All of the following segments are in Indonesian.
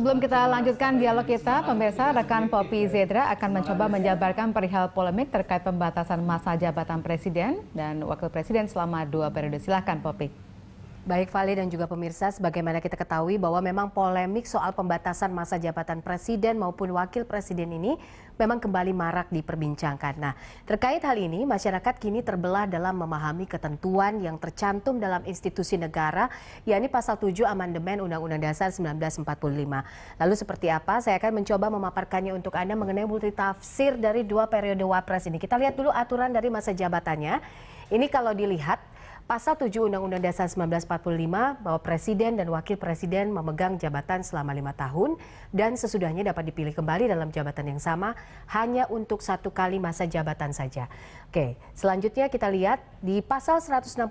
Sebelum kita lanjutkan dialog kita, pemirsa rekan Popi Zedra akan mencoba menjabarkan perihal polemik terkait pembatasan masa jabatan presiden dan wakil presiden selama dua periode. Silahkan Popi. Baik Vali dan juga pemirsa, sebagaimana kita ketahui bahwa memang polemik soal pembatasan masa jabatan presiden maupun wakil presiden ini memang kembali marak diperbincangkan. Nah, terkait hal ini, masyarakat kini terbelah dalam memahami ketentuan yang tercantum dalam institusi negara, yakni pasal 7 amandemen Undang-Undang Dasar 1945. Lalu seperti apa? Saya akan mencoba memaparkannya untuk Anda mengenai multi tafsir dari dua periode Wapres ini. Kita lihat dulu aturan dari masa jabatannya. Ini kalau dilihat Pasal 7 Undang-Undang Dasar 1945 bahwa Presiden dan Wakil Presiden memegang jabatan selama lima tahun dan sesudahnya dapat dipilih kembali dalam jabatan yang sama hanya untuk satu kali masa jabatan saja. Oke, selanjutnya kita lihat di Pasal 169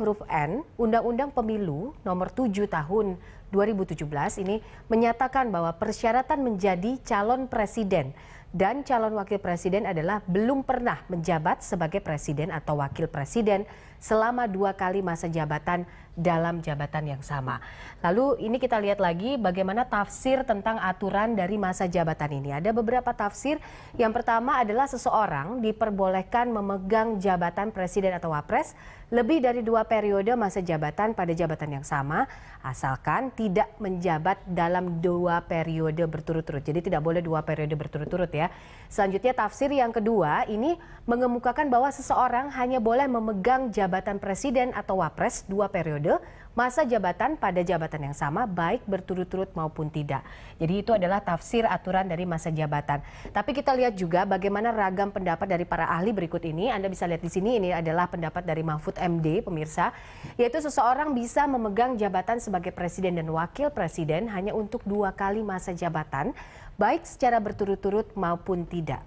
huruf N Undang-Undang Pemilu nomor 7 tahun 2017 ini menyatakan bahwa persyaratan menjadi calon presiden dan calon wakil presiden adalah belum pernah menjabat sebagai presiden atau wakil presiden selama dua kali masa jabatan dalam jabatan yang sama. Lalu ini kita lihat lagi bagaimana tafsir tentang aturan dari masa jabatan ini. Ada beberapa tafsir. Yang pertama adalah seseorang diperbolehkan memegang jabatan presiden atau wapres lebih dari dua periode masa jabatan pada jabatan yang sama, asalkan tidak menjabat dalam dua periode berturut-turut. Jadi tidak boleh dua periode berturut-turut ya. Selanjutnya tafsir yang kedua ini mengemukakan bahwa seseorang hanya boleh memegang jabatan presiden atau wapres dua periode periode masa jabatan pada jabatan yang sama baik berturut-turut maupun tidak. Jadi itu adalah tafsir aturan dari masa jabatan. Tapi kita lihat juga bagaimana ragam pendapat dari para ahli berikut ini. Anda bisa lihat di sini ini adalah pendapat dari Mahfud MD pemirsa, yaitu seseorang bisa memegang jabatan sebagai presiden dan wakil presiden hanya untuk dua kali masa jabatan baik secara berturut-turut maupun tidak.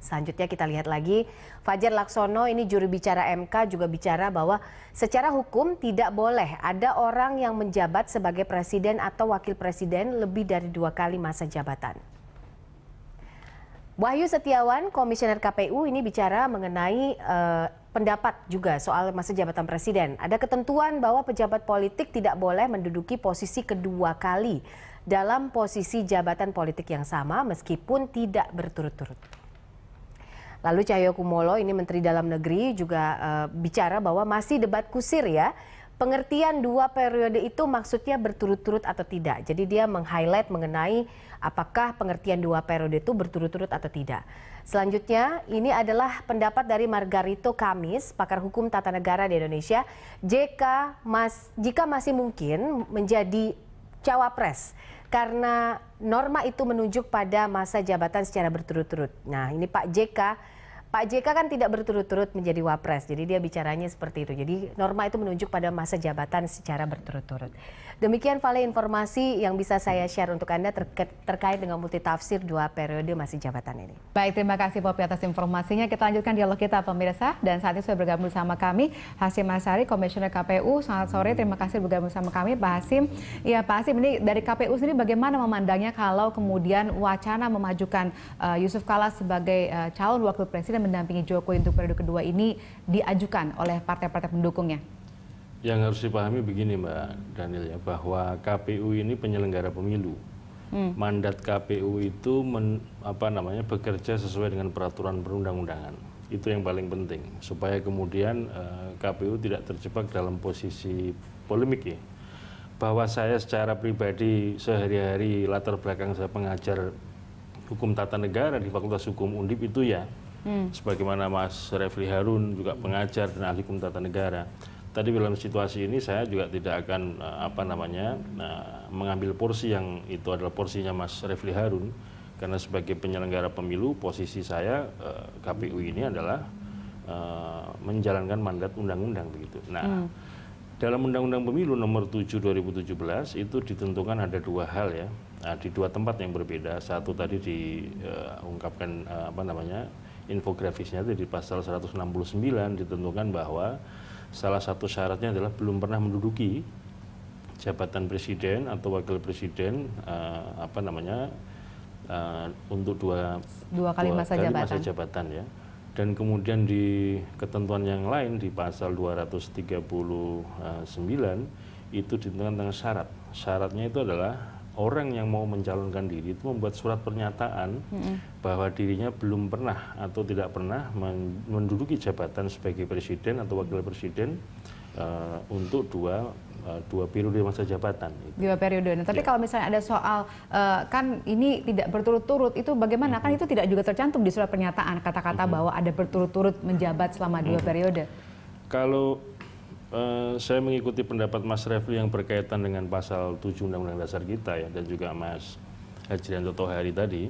Selanjutnya kita lihat lagi Fajar Laksono ini juru bicara MK juga bicara bahwa secara hukum tidak boleh ada orang yang menjabat sebagai presiden atau wakil presiden lebih dari dua kali masa jabatan. Wahyu Setiawan, komisioner KPU ini bicara mengenai eh, pendapat juga soal masa jabatan presiden. Ada ketentuan bahwa pejabat politik tidak boleh menduduki posisi kedua kali dalam posisi jabatan politik yang sama meskipun tidak berturut-turut. Lalu Cahyo Kumolo ini Menteri Dalam Negeri juga uh, bicara bahwa masih debat kusir ya pengertian dua periode itu maksudnya berturut-turut atau tidak. Jadi dia meng-highlight mengenai apakah pengertian dua periode itu berturut-turut atau tidak. Selanjutnya, ini adalah pendapat dari Margarito Kamis, pakar hukum tata negara di Indonesia. JK mas, jika masih mungkin menjadi cawapres karena norma itu menunjuk pada masa jabatan secara berturut-turut. Nah, ini Pak JK Pak JK kan tidak berturut-turut menjadi wapres, jadi dia bicaranya seperti itu. Jadi norma itu menunjuk pada masa jabatan secara berturut-turut. Demikian Vale informasi yang bisa saya share untuk Anda terkait dengan multitafsir dua periode masa jabatan ini. Baik, terima kasih Popi atas informasinya. Kita lanjutkan dialog kita pemirsa dan saat ini sudah bergabung bersama kami Hasim masari Komisioner KPU. Selamat sore, terima kasih bergabung bersama kami Pak Hasim. Ya Pak Hasim, ini dari KPU sendiri bagaimana memandangnya kalau kemudian wacana memajukan uh, Yusuf Kala sebagai uh, calon wakil presiden dan mendampingi Jokowi untuk periode kedua ini diajukan oleh partai-partai pendukungnya? Yang harus dipahami begini Mbak Daniel ya, bahwa KPU ini penyelenggara pemilu. Hmm. Mandat KPU itu men, apa namanya bekerja sesuai dengan peraturan perundang-undangan. Itu yang paling penting supaya kemudian eh, KPU tidak terjebak dalam posisi polemik ya bahwa saya secara pribadi sehari-hari latar belakang saya pengajar hukum tata negara di Fakultas Hukum Undip itu ya Hmm. Sebagaimana Mas Refli Harun juga pengajar dan ahli hukum tata negara. Tadi dalam situasi ini saya juga tidak akan eh, apa namanya eh, mengambil porsi yang itu adalah porsinya Mas Refli Harun karena sebagai penyelenggara pemilu posisi saya eh, KPU ini adalah menjalankan mandat undang-undang begitu. Nah, hmm. dalam Undang-Undang Pemilu Nomor 7 2017 itu ditentukan ada dua hal ya, nah, di dua tempat yang berbeda. Satu tadi diungkapkan apa namanya infografisnya itu di pasal 169 ditentukan bahwa salah satu syaratnya adalah belum pernah menduduki jabatan presiden atau wakil presiden uh, apa namanya uh, untuk dua dua kali, dua masa, kali jabatan. jabatan ya dan kemudian di ketentuan yang lain di pasal 239 itu ditentukan tentang syarat syaratnya itu adalah orang yang mau mencalonkan diri itu membuat surat pernyataan mm-hmm. bahwa dirinya belum pernah atau tidak pernah menduduki jabatan sebagai presiden atau wakil presiden uh, untuk dua eh, dua periode masa jabatan. Gitu. Dua periode. Nah, tapi ya. kalau misalnya ada soal uh, kan ini tidak berturut-turut itu bagaimana? Mm-hmm. Kan itu tidak juga tercantum di surat pernyataan kata-kata mm-hmm. bahwa ada berturut-turut menjabat selama dua mm-hmm. periode. Kalau Eh, saya mengikuti pendapat Mas Refli yang berkaitan dengan pasal 7 Undang-Undang Dasar kita ya dan juga Mas Hajrianto Tohari tadi.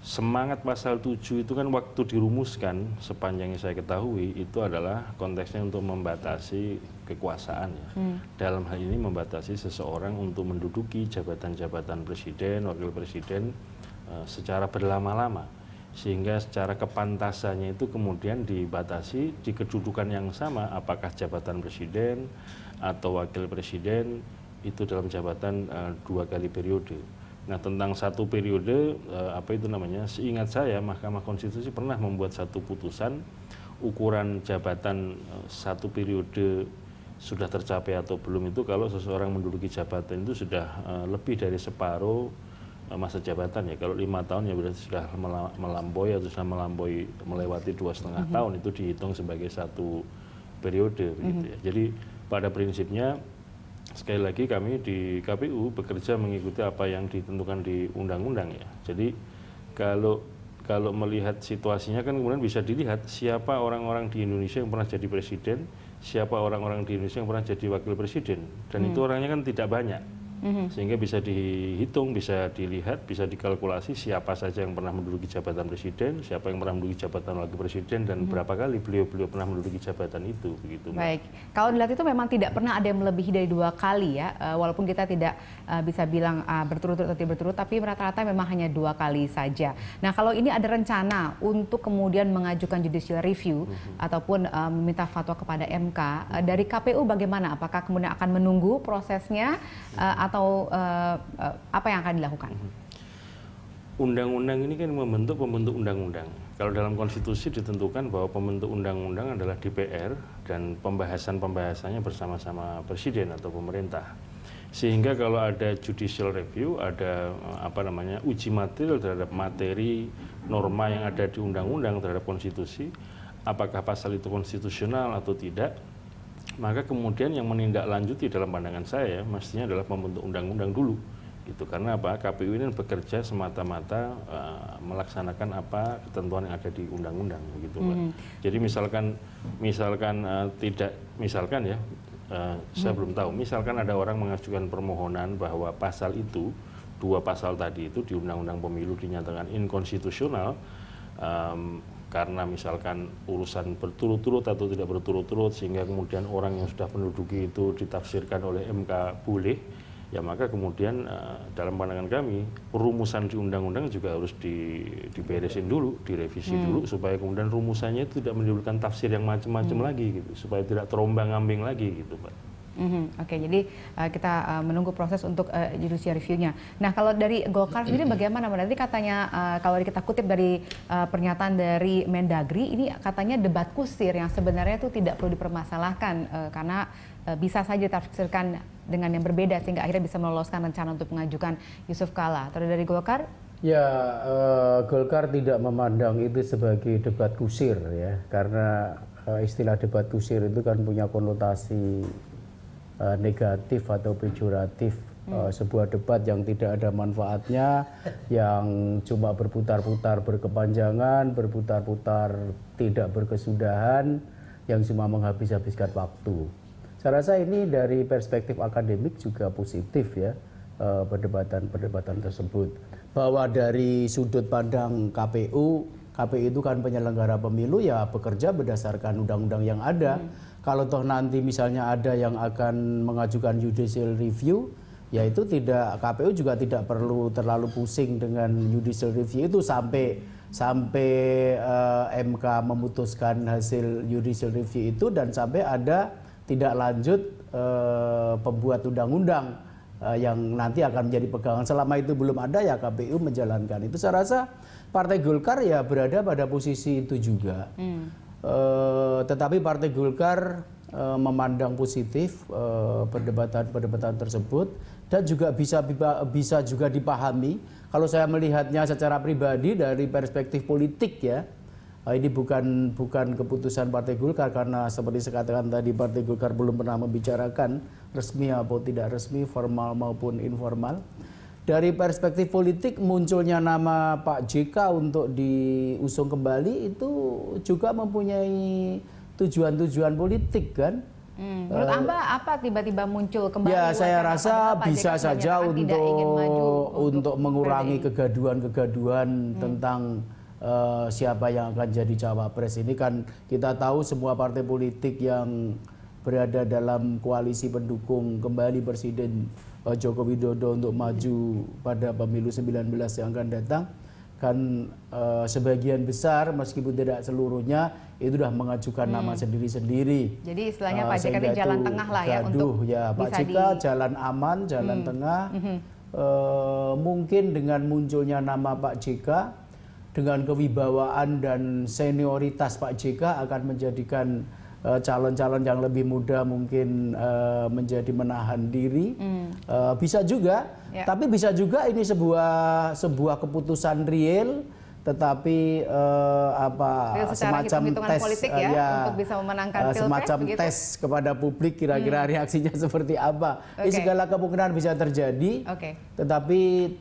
Semangat pasal 7 itu kan waktu dirumuskan sepanjang yang saya ketahui itu adalah konteksnya untuk membatasi kekuasaan ya. Hmm. Dalam hal ini membatasi seseorang untuk menduduki jabatan-jabatan presiden, wakil presiden eh, secara berlama-lama sehingga secara kepantasannya itu kemudian dibatasi di kedudukan yang sama apakah jabatan presiden atau wakil presiden itu dalam jabatan uh, dua kali periode. Nah tentang satu periode uh, apa itu namanya? Seingat saya Mahkamah Konstitusi pernah membuat satu putusan ukuran jabatan uh, satu periode sudah tercapai atau belum itu kalau seseorang menduduki jabatan itu sudah uh, lebih dari separuh Eh, masa jabatan ya. Kalau lima tahun ya berarti sudah melampaui atau sudah melampaui melewati dua setengah mm -hmm. tahun itu dihitung sebagai satu periode mm -hmm. ya. Jadi pada prinsipnya sekali lagi kami di KPU bekerja mengikuti apa yang ditentukan di undang-undang ya. Jadi kalau kalau melihat situasinya kan kemudian bisa dilihat siapa orang-orang di Indonesia yang pernah jadi presiden, siapa orang-orang di Indonesia yang pernah jadi wakil presiden dan hmm. itu orangnya kan tidak banyak. -hmm. sehingga bisa dihitung, bisa dilihat, bisa dikalkulasi siapa saja yang pernah menduduki jabatan presiden, siapa yang pernah menduduki jabatan wakil presiden dan mm -hmm. berapa kali beliau-beliau pernah menduduki jabatan itu begitu. Baik, kalau dilihat itu memang tidak pernah ada yang melebihi dari dua kali ya, eh, walaupun kita tidak eh, bisa bilang eh, berturut-turut atau tidak berturut, tapi rata-rata memang hanya dua kali saja. Nah, kalau ini ada rencana untuk kemudian mengajukan judicial review mm -hmm. ataupun uh, meminta fatwa kepada MK mm -hmm. dari KPU bagaimana? Apakah kemudian akan menunggu prosesnya uh, atau atau uh, apa yang akan dilakukan? Mm-hmm. Undang-undang ini kan membentuk pembentuk undang-undang. Kalau dalam konstitusi ditentukan bahwa pembentuk undang-undang adalah DPR dan pembahasan-pembahasannya bersama-sama presiden atau pemerintah. Sehingga kalau ada judicial review, ada eh, apa namanya uji materi terhadap materi norma yang ada di undang-undang terhadap konstitusi, apakah pasal itu konstitusional atau tidak, maka kemudian yang menindaklanjuti dalam pandangan saya mestinya adalah pembentuk undang-undang dulu gitu karena apa KPU ini bekerja semata-mata uh, melaksanakan apa ketentuan yang ada di undang-undang begitu mbak. Mm. Mm-hmm. Jadi misalkan misalkan uh, tidak misalkan ya uh, mm. saya mm-hmm. belum tahu misalkan ada orang mengajukan permohonan bahwa pasal itu dua pasal tadi itu di undang-undang pemilu dinyatakan inkonstitusional um, karena misalkan urusan berturut-turut atau tidak berturut-turut sehingga kemudian orang yang sudah menduduki itu ditafsirkan oleh MK boleh ya maka kemudian eh, dalam pandangan kami rumusan di undang-undang juga harus di, diberesin dulu direvisi hmm. dulu supaya kemudian rumusannya itu tidak menimbulkan tafsir yang macam-macam hmm. lagi gitu supaya tidak terombang-ambing lagi gitu pak. Mm -hmm. Oke, okay, jadi uh, kita uh, menunggu proses untuk uh, judicial reviewnya. Nah, kalau dari Golkar sendiri bagaimana? Berarti katanya uh, kalau kita kutip dari uh, pernyataan dari Mendagri, ini katanya debat kusir yang sebenarnya itu tidak perlu dipermasalahkan uh, karena uh, bisa saja ditafsirkan dengan yang berbeda sehingga akhirnya bisa meloloskan rencana untuk mengajukan Yusuf Kala. Atau dari Golkar? Ya, uh, Golkar tidak memandang itu sebagai debat kusir ya, karena istilah debat kusir itu kan punya konotasi uh, negatif atau pejoratif uh, sebuah debat yang tidak ada manfaatnya yang cuma berputar-putar berkepanjangan berputar-putar tidak berkesudahan yang cuma menghabis-habiskan waktu. Saya rasa ini dari perspektif akademik juga positif ya eh, perdebatan-perdebatan tersebut bahwa dari sudut pandang KPU KPU itu kan penyelenggara pemilu ya bekerja berdasarkan undang-undang yang ada. Hmm. Kalau toh nanti misalnya ada yang akan mengajukan judicial review, ya itu tidak KPU juga tidak perlu terlalu pusing dengan judicial review itu sampai sampai uh, eh, MK memutuskan hasil judicial review itu dan sampai ada tidak lanjut uh, pembuat undang-undang uh, yang nanti akan menjadi pegangan selama itu belum ada ya KPU menjalankan itu saya rasa Partai Golkar ya berada pada posisi itu juga. Hmm. Uh, tetapi Partai Golkar uh, memandang positif eh, perdebatan perdebatan-perdebatan tersebut dan juga bisa bisa juga dipahami. Kalau saya melihatnya secara pribadi dari perspektif politik ya, ini bukan bukan keputusan Partai Golkar karena seperti saya katakan tadi Partai Golkar belum pernah membicarakan resmi atau tidak resmi, formal maupun informal dari perspektif politik munculnya nama Pak JK untuk diusung kembali itu juga mempunyai tujuan-tujuan politik kan. Hmm, menurut uh, apa tiba-tiba muncul kembali? Ya saya rasa bisa JK saja untuk untuk mengurangi hmm. kegaduhan-kegaduhan hmm. tentang uh, siapa yang akan jadi cawapres ini kan kita tahu semua partai politik yang berada dalam koalisi pendukung kembali presiden Joko Widodo untuk maju pada pemilu 19 yang akan datang kan e, sebagian besar meskipun tidak seluruhnya itu sudah mengajukan hmm. nama sendiri-sendiri. Jadi istilahnya eh, Pak JK jalan tengah lah ya gaduh, untuk ya Pak JK di... jalan aman, jalan hmm. tengah. Hmm. E, mungkin dengan munculnya nama Pak JK dengan kewibawaan dan senioritas Pak JK akan menjadikan Eh, calon-calon yang lebih muda mungkin uh, menjadi menahan diri mm. uh, bisa juga yeah. tapi bisa juga ini sebuah sebuah keputusan real tetapi uh, apa semacam tes politik ya, ya untuk bisa memenangkan uh, semacam pilpres, tes kepada publik kira-kira hmm. reaksinya seperti apa okay. ini segala kemungkinan bisa terjadi okay. tetapi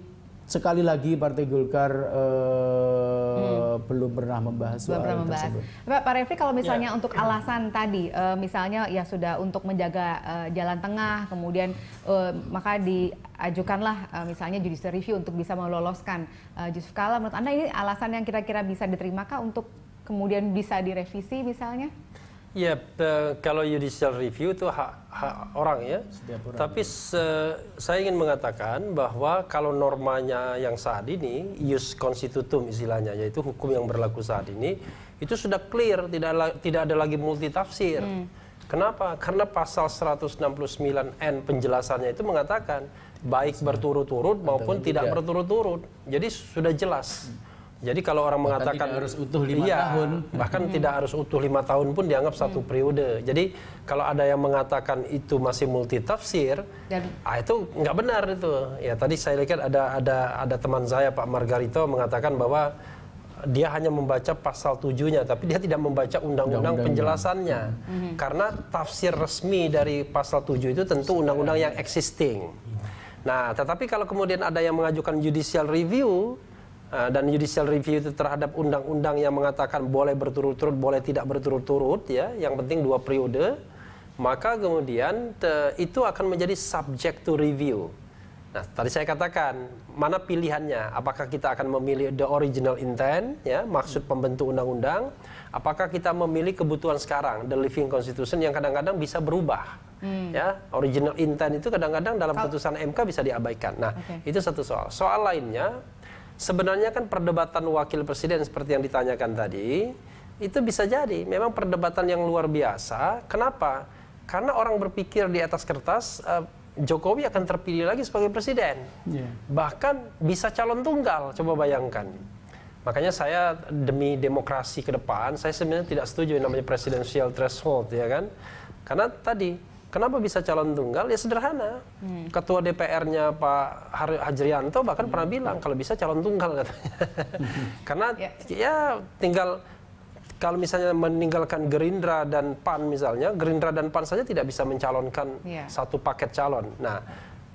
sekali lagi Partai Golkar uh, Eh, belum pernah membahas belum soal pernah membahas. tersebut. Pak, Pak Refli kalau ya. misalnya ya. untuk alasan tadi, uh, misalnya ya sudah untuk menjaga uh, jalan tengah, kemudian uh, maka diajukanlah uh, misalnya judicial review untuk bisa meloloskan uh, Yusuf Kala. Menurut Anda ini alasan yang kira-kira bisa diterima kah untuk kemudian bisa direvisi misalnya? Ya, kalau judicial review itu hak, hak orang ya. Orang. Tapi se, saya ingin mengatakan bahwa kalau normanya yang saat ini, ius constitutum istilahnya, yaitu hukum yang berlaku saat ini, itu sudah clear, tidak tidak ada lagi multitafsir. Hmm. Kenapa? Karena pasal 169N penjelasannya itu mengatakan baik berturut-turut maupun tidak, tidak berturut-turut. Jadi sudah jelas. Hmm. Jadi kalau orang bahkan mengatakan tidak harus utuh lima iya, tahun, bahkan tidak harus utuh lima tahun pun dianggap hmm. satu periode. Jadi kalau ada yang mengatakan itu masih multi tafsir, Dan, ah itu nggak benar itu. Ya tadi saya lihat ada ada ada teman saya Pak Margarito mengatakan bahwa dia hanya membaca pasal tujuhnya, tapi dia tidak membaca undang-undang penjelasannya. Hmm. Karena tafsir resmi dari pasal tujuh itu tentu undang-undang yang existing. Iya. Nah, tetapi kalau kemudian ada yang mengajukan judicial review, Eh, dan judicial review itu terhadap undang-undang yang mengatakan boleh berturut-turut, boleh tidak berturut-turut ya, yang penting dua periode, maka kemudian te, itu akan menjadi subject to review. Nah, tadi saya katakan, mana pilihannya? Apakah kita akan memilih the original intent, ya, maksud pembentuk undang-undang? Apakah kita memilih kebutuhan sekarang, the living constitution yang kadang-kadang bisa berubah? Hmm. Ya, original intent itu kadang-kadang dalam putusan MK bisa diabaikan. Nah, okay. itu satu soal. Soal lainnya, sebenarnya kan perdebatan wakil presiden seperti yang ditanyakan tadi itu bisa jadi memang perdebatan yang luar biasa. Kenapa? Karena orang berpikir di atas kertas uh, Jokowi akan terpilih lagi sebagai presiden, yeah. bahkan bisa calon tunggal. Coba bayangkan. Makanya saya demi demokrasi ke depan, saya sebenarnya tidak setuju namanya presidensial threshold ya kan, karena tadi Kenapa bisa calon tunggal? Ya sederhana. Hmm. Ketua DPR-nya Pak Hajrianto bahkan hmm. pernah bilang kalau bisa calon tunggal katanya. Karena yeah. ya tinggal kalau misalnya meninggalkan Gerindra dan PAN misalnya, Gerindra dan PAN saja tidak bisa mencalonkan yeah. satu paket calon. Nah,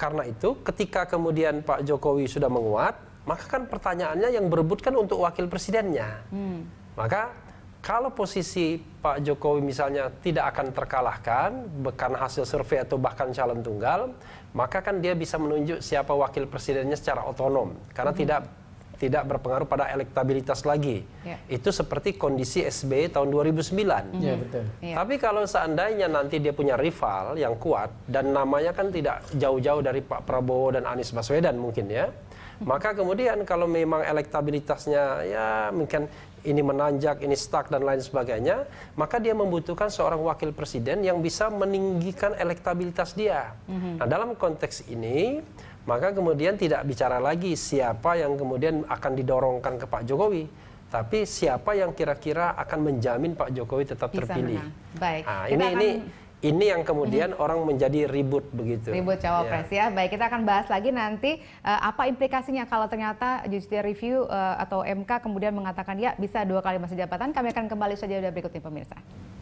karena itu ketika kemudian Pak Jokowi sudah menguat, maka kan pertanyaannya yang berebutkan untuk wakil presidennya. Hmm. Maka kalau posisi Pak Jokowi misalnya tidak akan terkalahkan, bukan hasil survei atau bahkan calon tunggal, maka kan dia bisa menunjuk siapa wakil presidennya secara otonom karena mm -hmm. tidak tidak berpengaruh pada elektabilitas lagi. Yeah. Itu seperti kondisi SBY tahun 2009. Mm -hmm. yeah, betul. Yeah. Tapi kalau seandainya nanti dia punya rival yang kuat dan namanya kan tidak jauh-jauh dari Pak Prabowo dan Anies Baswedan mungkin ya. Mm-hmm. Maka kemudian kalau memang elektabilitasnya ya mungkin ini menanjak, ini stuck dan lain sebagainya, maka dia membutuhkan seorang wakil presiden yang bisa meninggikan elektabilitas dia. Mm-hmm. Nah, dalam konteks ini, maka kemudian tidak bicara lagi siapa yang kemudian akan didorongkan ke Pak Jokowi, tapi siapa yang kira-kira akan menjamin Pak Jokowi tetap bisa terpilih. Baik. Nah, ini akan... ini ini yang kemudian hmm. orang menjadi ribut begitu. Ribut cawapres ya. ya. Baik, kita akan bahas lagi nanti uh, apa implikasinya kalau ternyata judicial review uh, atau MK kemudian mengatakan ya bisa dua kali masa jabatan. Kami akan kembali saja berikutnya berikut pemirsa.